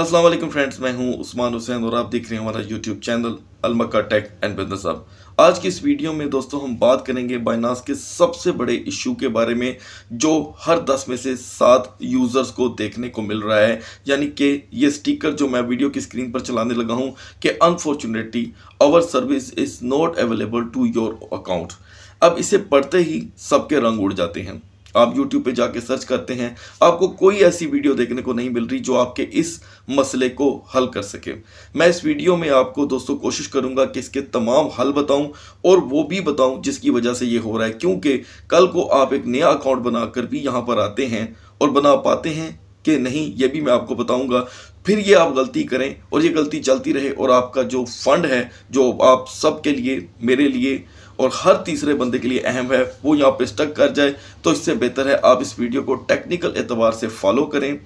Aslam friends मैं हूं उस्मान हुसैन और आप देख रहे हैं हमारा यूट्यूब चैनल अलमका टेक एंड बिजनेस अब आज की इस वीडियो में दोस्तों हम बात करेंगे बाइनास के सबसे बड़े इशू के बारे में जो हर दस में से सात यूज़र्स को देखने को मिल रहा है यानी कि ये स्टिकर जो मैं वीडियो की स्क्रीन पर चलाने लगा हूँ कि unfortunately our service is not available to your account अब इसे पढ़ते ही सबके रंग उड़ जाते हैं आप यूट्यूब पे जाके सर्च करते हैं आपको कोई ऐसी वीडियो देखने को नहीं मिल रही जो आपके इस मसले को हल कर सके मैं इस वीडियो में आपको दोस्तों कोशिश करूंगा कि इसके तमाम हल बताऊं और वो भी बताऊं जिसकी वजह से ये हो रहा है क्योंकि कल को आप एक नया अकाउंट बनाकर भी यहाँ पर आते हैं और बना पाते हैं कि नहीं ये भी मैं आपको बताऊँगा फिर ये आप गलती करें और ये गलती चलती रहे और आपका जो फंड है जो आप सबके लिए मेरे लिए और हर तीसरे बंदे के लिए अहम है वो यहाँ पे स्टक कर जाए तो इससे बेहतर है आप इस वीडियो को टेक्निकल एतबार से फॉलो करें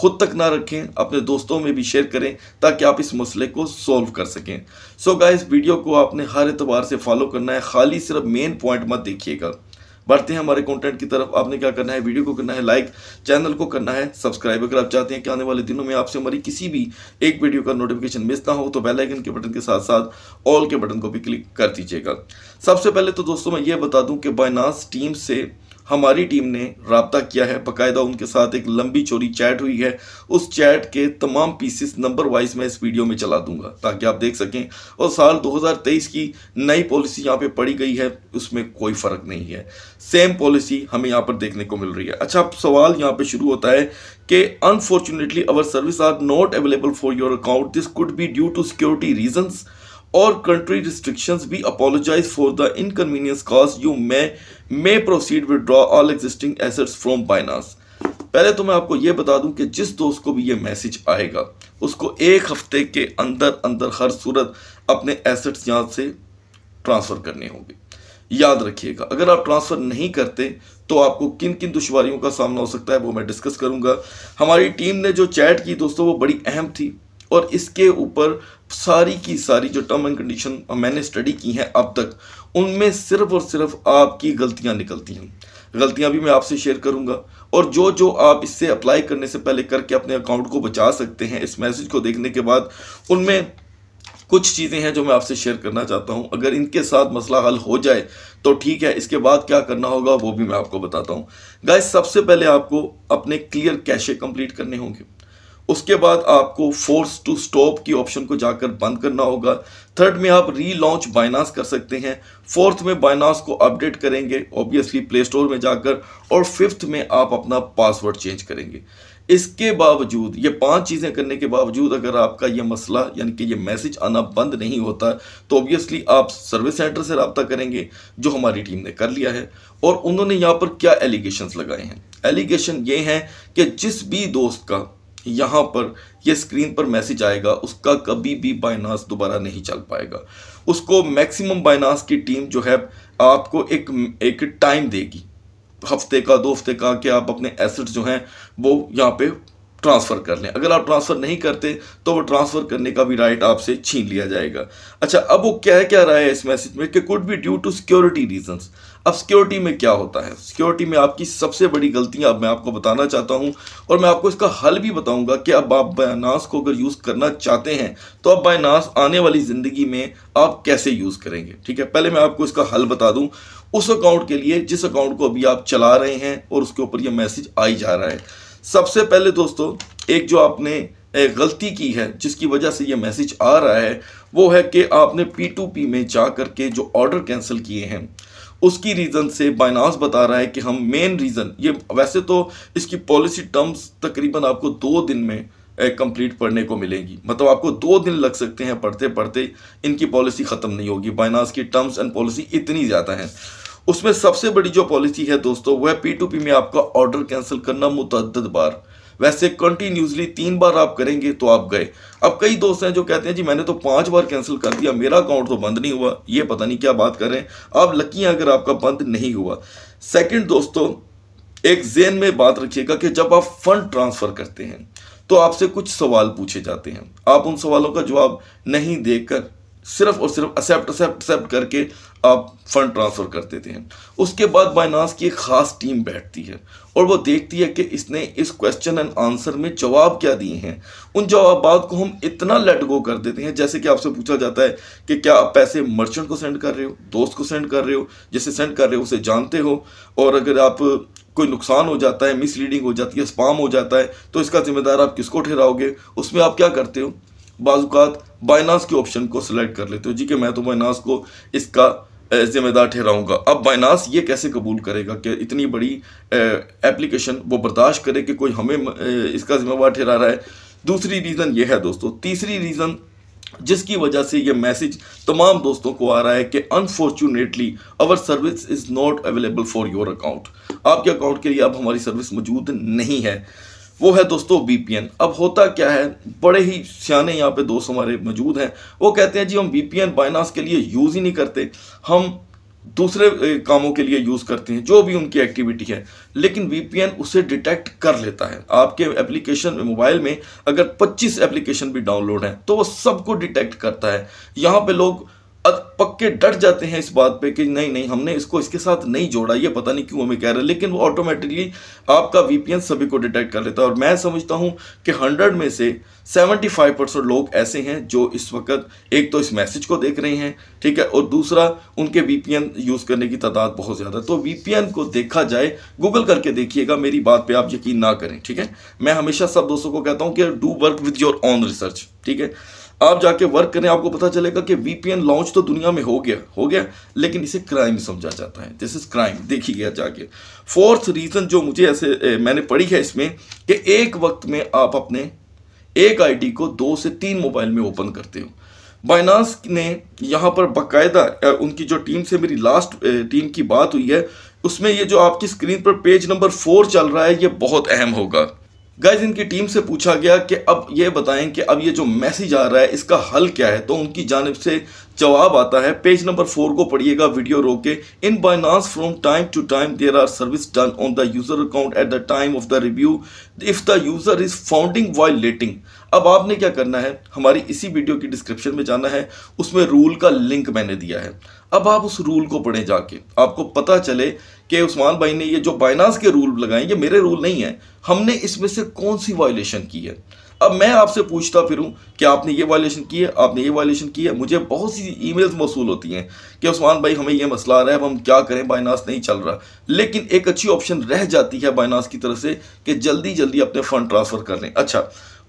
खुद तक ना रखें अपने दोस्तों में भी शेयर करें ताकि आप इस मसले को सॉल्व कर सकें सो so गाइस वीडियो को आपने हर एतबार से फॉलो करना है खाली सिर्फ मेन पॉइंट मत देखिएगा बढ़ते हैं हमारे कंटेंट की तरफ आपने क्या करना है वीडियो को करना है लाइक चैनल को करना है सब्सक्राइब अगर आप चाहते हैं कि आने वाले दिनों में आपसे हमारी किसी भी एक वीडियो का नोटिफिकेशन मिस ना हो तो बेलाइकन के बटन के साथ साथ ऑल के बटन को भी क्लिक कर दीजिएगा सबसे पहले तो दोस्तों मैं ये बता दूं कि बायनास टीम से हमारी टीम ने रबता किया है बाकायदा उनके साथ एक लंबी चोरी चैट हुई है उस चैट के तमाम पीसेस नंबर वाइज मैं इस वीडियो में चला दूंगा ताकि आप देख सकें और साल 2023 की नई पॉलिसी यहाँ पे पड़ी गई है उसमें कोई फ़र्क नहीं है सेम पॉलिसी हमें यहाँ पर देखने को मिल रही है अच्छा सवाल यहाँ पर शुरू होता है कि unfortunately our service are not available for your account this could be due to security reasons or country restrictions भी apologize the inconvenience cause you may may proceed withdraw all existing assets from Binance पहले तो मैं आपको ये बता दूं कि जिस दोस्त को भी ये मैसेज आएगा उसको एक हफ्ते के अंदर अंदर हर सूरत अपने एसेट्स यहाँ से ट्रांसफ़र करने होंगे याद रखिएगा अगर आप ट्रांसफ़र नहीं करते तो आपको किन किन दुश्वारियों का सामना हो सकता है वो मैं डिस्कस करूँगा हमारी टीम ने जो चैट की दोस्तों वो बड़ी अहम थी और इसके ऊपर सारी की सारी जो टर्म एंड कंडीशन मैंने स्टडी की हैं अब तक उनमें सिर्फ और सिर्फ आपकी गलतियां निकलती हैं गलतियां भी मैं आपसे शेयर करूंगा और जो जो आप इससे अप्लाई करने से पहले करके अपने अकाउंट को बचा सकते हैं इस मैसेज को देखने के बाद उनमें कुछ चीज़ें हैं जो मैं आपसे शेयर करना चाहता हूं अगर इनके साथ मसला हल हो जाए तो ठीक है इसके बाद क्या करना होगा वो भी मैं आपको बताता हूं गाइस सबसे पहले आपको अपने क्लियर कैशे कंप्लीट करने होंगे उसके बाद आपको फोर्स टू स्टॉप की ऑप्शन को जाकर बंद करना होगा थर्ड में आप रीलॉन्च बाइनास कर सकते हैं फोर्थ में बाइनास को अपडेट करेंगे ऑब्वियसली प्ले स्टोर में जाकर और फिफ्थ में आप अपना पासवर्ड चेंज करेंगे इसके बावजूद ये पांच चीज़ें करने के बावजूद अगर आपका ये मसला यानी कि ये मैसेज आना बंद नहीं होता तो ऑब्वियसली आप सर्विस सेंटर से रबता करेंगे जो हमारी टीम ने कर लिया है और उन्होंने यहाँ पर क्या एलिगेशंस लगाए हैं एलिगेशन ये हैं कि जिस भी दोस्त का यहाँ पर यह स्क्रीन पर मैसेज आएगा उसका कभी भी बाइनास दोबारा नहीं चल पाएगा उसको मैक्सिमम बाइनास की टीम जो है आपको एक एक टाइम देगी हफ्ते का दो हफ्ते का कि आप अपने एसेट्स जो हैं वो यहाँ पे ट्रांसफ़र कर लें अगर आप ट्रांसफ़र नहीं करते तो वो ट्रांसफ़र करने का भी राइट आपसे छीन लिया जाएगा अच्छा अब वो क्या क्या रहा है इस मैसेज में कि could be due to security reasons अब सिक्योरिटी में क्या होता है सिक्योरिटी में आपकी सबसे बड़ी गलतियां अब मैं आपको बताना चाहता हूं और मैं आपको इसका हल भी बताऊंगा कि अब आप बायनास को अगर यूज़ करना चाहते हैं तो अब बायनास आने वाली ज़िंदगी में आप कैसे यूज़ करेंगे ठीक है पहले मैं आपको इसका हल बता दूँ उस अकाउंट के लिए जिस अकाउंट को अभी आप चला रहे हैं और उसके ऊपर यह मैसेज आई जा रहा है सबसे पहले दोस्तों एक जो आपने एक गलती की है जिसकी वजह से ये मैसेज आ रहा है वो है कि आपने पी टू पी में जा करके के जो ऑर्डर कैंसिल किए हैं उसकी रीज़न से बाइनास बता रहा है कि हम मेन रीज़न ये वैसे तो इसकी पॉलिसी टर्म्स तकरीबन आपको दो दिन में कंप्लीट पढ़ने को मिलेगी मतलब आपको दो दिन लग सकते हैं पढ़ते पढ़ते इनकी पॉलिसी ख़त्म नहीं होगी बाइनास की टर्म्स एंड पॉलिसी इतनी ज़्यादा है उसमें सबसे बड़ी जो पॉलिसी है दोस्तों वह पी टू पी में आपका ऑर्डर कैंसिल करना मुतद बार वैसे कंटिन्यूसली तीन बार आप करेंगे तो आप गए अब कई दोस्त हैं जो कहते हैं जी मैंने तो पांच बार कैंसिल कर दिया मेरा अकाउंट तो बंद नहीं हुआ ये पता नहीं क्या बात कर रहे हैं आप लकी हैं अगर आपका बंद नहीं हुआ सेकेंड दोस्तों एक जेन में बात रखिएगा कि जब आप फंड ट्रांसफर करते हैं तो आपसे कुछ सवाल पूछे जाते हैं आप उन सवालों का जवाब नहीं देकर सिर्फ और सिर्फ एक्सेप्ट एक्सेप्ट एक्सेप्ट करके आप फंड ट्रांसफ़र कर देते हैं उसके बाद बाइनास की एक ख़ास टीम बैठती है और वो देखती है कि इसने इस क्वेश्चन एंड आंसर में जवाब क्या दिए हैं उन जवाब को हम इतना लेट गो कर देते हैं जैसे कि आपसे पूछा जाता है कि क्या आप पैसे मर्चेंट को सेंड कर रहे हो दोस्त को सेंड कर रहे हो जिसे सेंड कर रहे हो उसे जानते हो और अगर आप कोई नुकसान हो जाता है मिसलीडिंग हो जाती है स्पाम हो जाता है तो इसका जिम्मेदार आप किसको ठहराओगे उसमें आप क्या करते हो बाजुकात बाइनास के ऑप्शन को सिलेक्ट कर लेते हो जी कि मैं तो बाइनास को इसका ज़िम्मेदार ठहराऊंगा अब बाइनास ये कैसे कबूल करेगा कि इतनी बड़ी एप्लीकेशन वो बर्दाश्त करे कि कोई हमें इसका ज़िम्मेवार ठहरा रहा है दूसरी रीज़न ये है दोस्तों तीसरी रीज़न जिसकी वजह से ये मैसेज तमाम दोस्तों को आ रहा है कि unfortunately our service is not available for your account आपके अकाउंट के लिए अब हमारी सर्विस मौजूद नहीं है वो है दोस्तों बीपीएन अब होता क्या है बड़े ही सियाने यहाँ पे दोस्त हमारे मौजूद हैं वो कहते हैं जी हम बीपीएन बाइनास के लिए यूज़ ही नहीं करते हम दूसरे कामों के लिए यूज़ करते हैं जो भी उनकी एक्टिविटी है लेकिन वीपीएन उसे डिटेक्ट कर लेता है आपके एप्लीकेशन मोबाइल में अगर 25 एप्लीकेशन भी डाउनलोड हैं तो वो सबको डिटेक्ट करता है यहाँ पे लोग पक्के डट जाते हैं इस बात पे कि नहीं नहीं हमने इसको इसके साथ नहीं जोड़ा ये पता नहीं क्यों हमें कह रहा है लेकिन वो ऑटोमेटिकली आपका वीपीएन सभी को डिटेक्ट कर लेता है और मैं समझता हूँ कि हंड्रेड में से सेवेंटी फाइव परसेंट लोग ऐसे हैं जो इस वक्त एक तो इस मैसेज को देख रहे हैं ठीक है और दूसरा उनके वीपीएन यूज़ करने की तादाद बहुत ज़्यादा तो वीपीएन को देखा जाए गूगल करके देखिएगा मेरी बात पर आप यकीन ना करें ठीक है मैं हमेशा सब दोस्तों को कहता हूँ कि do work with your own research ठीक है आप जाके वर्क करें आपको पता चलेगा कि वीपीएन लॉन्च तो दुनिया में हो गया हो गया लेकिन इसे क्राइम समझा जाता है दिस इज क्राइम देखी गया जाके फोर्थ रीज़न जो मुझे ऐसे ए, मैंने पढ़ी है इसमें कि एक वक्त में आप अपने एक आईडी को दो से तीन मोबाइल में ओपन करते हो बाइनास ने यहाँ पर बाकायदा उनकी जो टीम से मेरी लास्ट टीम की बात हुई है उसमें ये जो आपकी स्क्रीन पर पेज नंबर फोर चल रहा है ये बहुत अहम होगा गाइज इनकी टीम से पूछा गया कि अब ये बताएं कि अब ये जो मैसेज आ रहा है इसका हल क्या है तो उनकी जानब से जवाब आता है पेज नंबर फोर को पढ़िएगा वीडियो रोके in Binance from time to time there are service done on the user account at the time of the review if the user is founding while letting अब आपने क्या करना है हमारी इसी वीडियो की डिस्क्रिप्शन में जाना है उसमें रूल का लिंक मैंने दिया है अब आप उस रूल को पढ़ें जाके आपको पता चले कि उस्मान भाई ने ये जो बाइनास के रूल लगाए ये मेरे रूल नहीं है हमने इसमें से कौन सी वायलेशन की है अब मैं आपसे पूछता हूँ कि आपने ये वायलेशन की है आपने ये वायलेशन की है मुझे बहुत सी ईमेल्स मौसू होती हैं कि उस्मान भाई हमें ये मसला आ रहा है अब हम क्या करें बाइनास नहीं चल रहा लेकिन एक अच्छी ऑप्शन रह जाती है बाइनास की तरफ से कि जल्दी जल्दी अपने फ़ंड ट्रांसफ़र कर लें अच्छा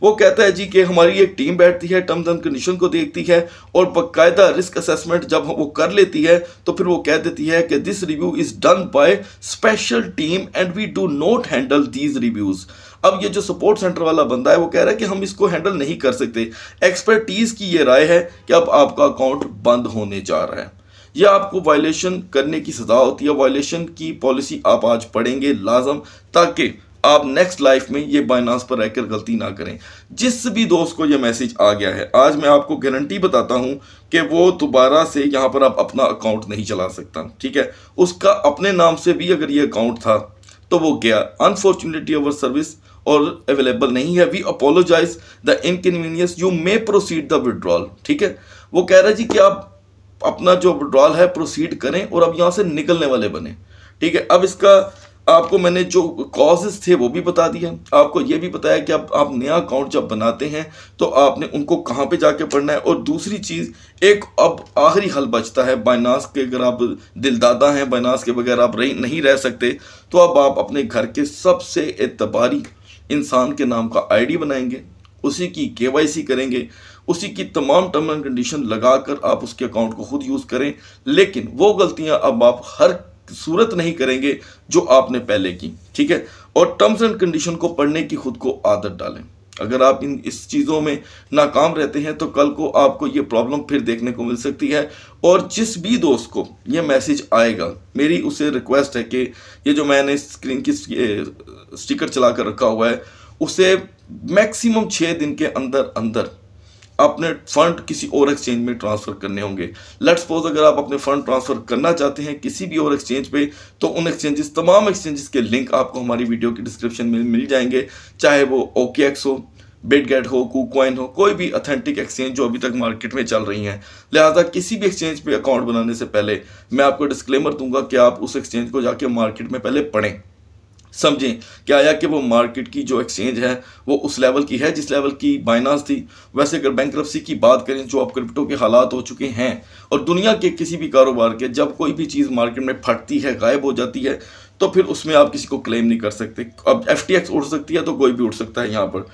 वो कहता है जी कि हमारी एक टीम बैठती है टर्म्स एंड कंडीशन को देखती है और बकायदा रिस्क असेसमेंट जब वो कर लेती है तो फिर वो कह देती है कि this review is done by special team and we do not handle these reviews अब ये जो सपोर्ट सेंटर वाला बंदा है वो कह रहा है कि हम इसको हैंडल नहीं कर सकते एक्सपर्टीज़ की ये राय है कि अब आपका अकाउंट बंद होने जा रहा है यह आपको वायलेशन करने की सज़ा होती है वायलेशन की पॉलिसी आप आज पढ़ेंगे लाजम ताकि आप नेक्स्ट लाइफ में ये बाइनास पर रहकर गलती ना करें जिस भी दोस्त को ये मैसेज आ गया है आज मैं आपको गारंटी बताता हूँ कि वो दोबारा से यहाँ पर आप अपना अकाउंट नहीं चला सकता ठीक है उसका अपने नाम से भी अगर ये अकाउंट था तो वो गया unfortunately our service are available नहीं है we apologize the inconvenience you may proceed the withdrawal ठीक है वो कह रहा है जी कि आप अपना जो विड्रॉल है प्रोसीड करें और अब यहाँ से निकलने वाले बने ठीक है अब इसका आपको मैंने जो कॉजेज थे वो भी बता दिया आपको ये भी बताया कि अब आप नया अकाउंट जब बनाते हैं तो आपने उनको कहाँ पे जाके पढ़ना है और दूसरी चीज़ एक अब आखिरी हल बचता है बाइनास के अगर आप दिलदादा हैं बाइनास के बगैर आप रही नहीं रह सकते तो अब आप अपने घर के सबसे एतबारी इंसान के नाम का आई बनाएंगे उसी की के करेंगे उसी की तमाम टर्म एंड कंडीशन लगाकर आप उसके अकाउंट को खुद यूज़ करें लेकिन वो गलतियां अब आप हर सूरत नहीं करेंगे जो आपने पहले की ठीक है और टर्म्स एंड कंडीशन को पढ़ने की खुद को आदत डालें अगर आप इन इस चीज़ों में नाकाम रहते हैं तो कल को आपको ये प्रॉब्लम फिर देखने को मिल सकती है और जिस भी दोस्त को ये मैसेज आएगा मेरी उसे रिक्वेस्ट है कि ये जो मैंने स्क्रीन की स्टिकर चला कर रखा हुआ है उसे मैक्सिमम छः दिन के अंदर अंदर अपने फंड किसी और एक्सचेंज में ट्रांसफ़र करने होंगे लेट सपोज अगर आप अपने फंड ट्रांसफ़र करना चाहते हैं किसी भी और एक्सचेंज पे तो उन एक्सचेंजेस तमाम एक्सचेंजेस के लिंक आपको हमारी वीडियो की डिस्क्रिप्शन में मिल जाएंगे चाहे वो ओके हो बिटगेट हो कूकॉइन हो कोई भी अथेंटिक एक्सचेंज जो अभी तक मार्केट में चल रही हैं लिहाजा किसी भी एक्सचेंज पे अकाउंट बनाने से पहले मैं आपको डिस्क्लेमर दूंगा कि आप उस एक्सचेंज को जाके मार्केट में पहले पढ़ें समझें क्या आया कि वो मार्केट की जो एक्सचेंज है वो उस लेवल की है जिस लेवल की बाइनास थी वैसे अगर बैंक की बात करें जो अब क्रिप्टो के हालात हो चुके हैं और दुनिया के किसी भी कारोबार के जब कोई भी चीज़ मार्केट में फटती है गायब हो जाती है तो फिर उसमें आप किसी को क्लेम नहीं कर सकते अब एफ उठ सकती है तो कोई भी उठ सकता है यहाँ पर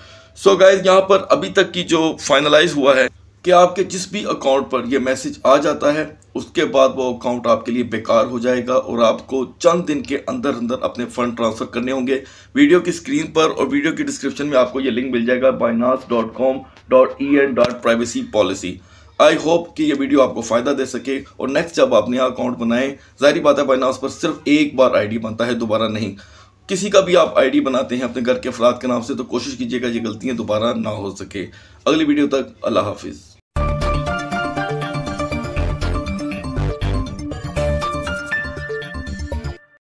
सो so गाइज यहाँ पर अभी तक की जो फाइनलाइज हुआ है कि आपके जिस भी अकाउंट पर यह मैसेज आ जाता है उसके बाद वो अकाउंट आपके लिए बेकार हो जाएगा और आपको चंद दिन के अंदर अंदर अपने फ़ंड ट्रांसफ़र करने होंगे वीडियो की स्क्रीन पर और वीडियो की डिस्क्रिप्शन में आपको ये लिंक मिल जाएगा Binance dot com dot E N dot privacy policy I hope कि ये वीडियो आपको फ़ायदा दे सके और नेक्स्ट जब आप नया अकाउंट बनाएं जाहिर बात है बाइनास पर सिर्फ एक बार आई बनता है दोबारा नहीं किसी का भी आप आईडी बनाते हैं अपने घर के अफराद के नाम से तो कोशिश कीजिएगा ये गलतियाँ दोबारा ना हो सके अगली वीडियो तक अल्लाह हाफिज़